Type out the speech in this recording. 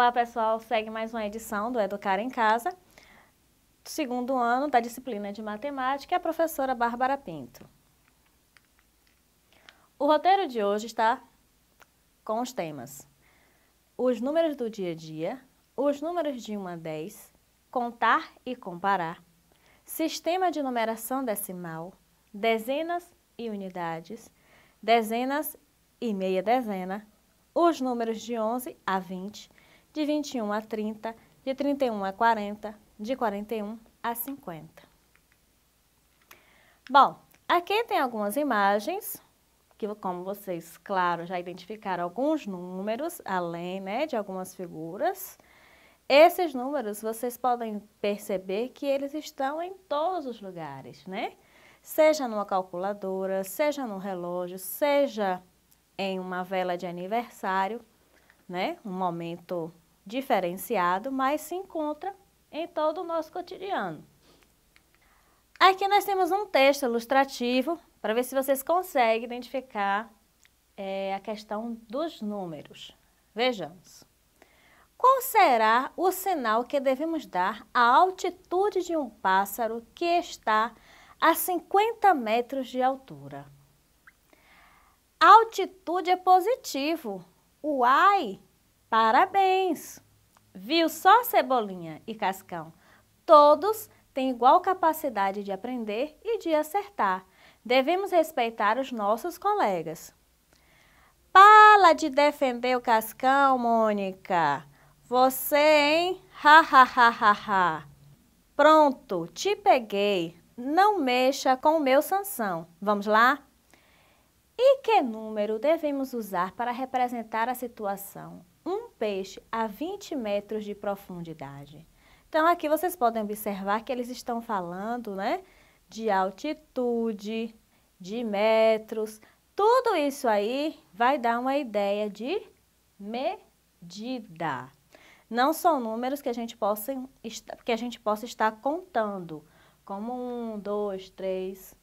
Olá, pessoal. Segue mais uma edição do Educar em Casa, segundo ano da disciplina de matemática, é a professora Bárbara Pinto. O roteiro de hoje está com os temas: os números do dia a dia, os números de 1 a 10, contar e comparar, sistema de numeração decimal, dezenas e unidades, dezenas e meia dezena, os números de 11 a 20 de 21 a 30, de 31 a 40, de 41 a 50. Bom, aqui tem algumas imagens, que como vocês, claro, já identificaram alguns números, além né, de algumas figuras. Esses números, vocês podem perceber que eles estão em todos os lugares, né? Seja numa calculadora, seja num relógio, seja em uma vela de aniversário, né? Um momento diferenciado, mas se encontra em todo o nosso cotidiano. Aqui nós temos um texto ilustrativo para ver se vocês conseguem identificar é, a questão dos números. Vejamos. Qual será o sinal que devemos dar à altitude de um pássaro que está a 50 metros de altura? A altitude é positivo. O ai Parabéns! Viu só Cebolinha e Cascão? Todos têm igual capacidade de aprender e de acertar. Devemos respeitar os nossos colegas. Pala de defender o Cascão, Mônica. Você, hein? Ha, ha, ha, ha, ha. Pronto, te peguei. Não mexa com o meu Sansão. Vamos lá? E que número devemos usar para representar a situação? Um peixe a 20 metros de profundidade. Então, aqui vocês podem observar que eles estão falando né, de altitude, de metros. Tudo isso aí vai dar uma ideia de medida. Não são números que a gente possa, que a gente possa estar contando, como um, dois, três,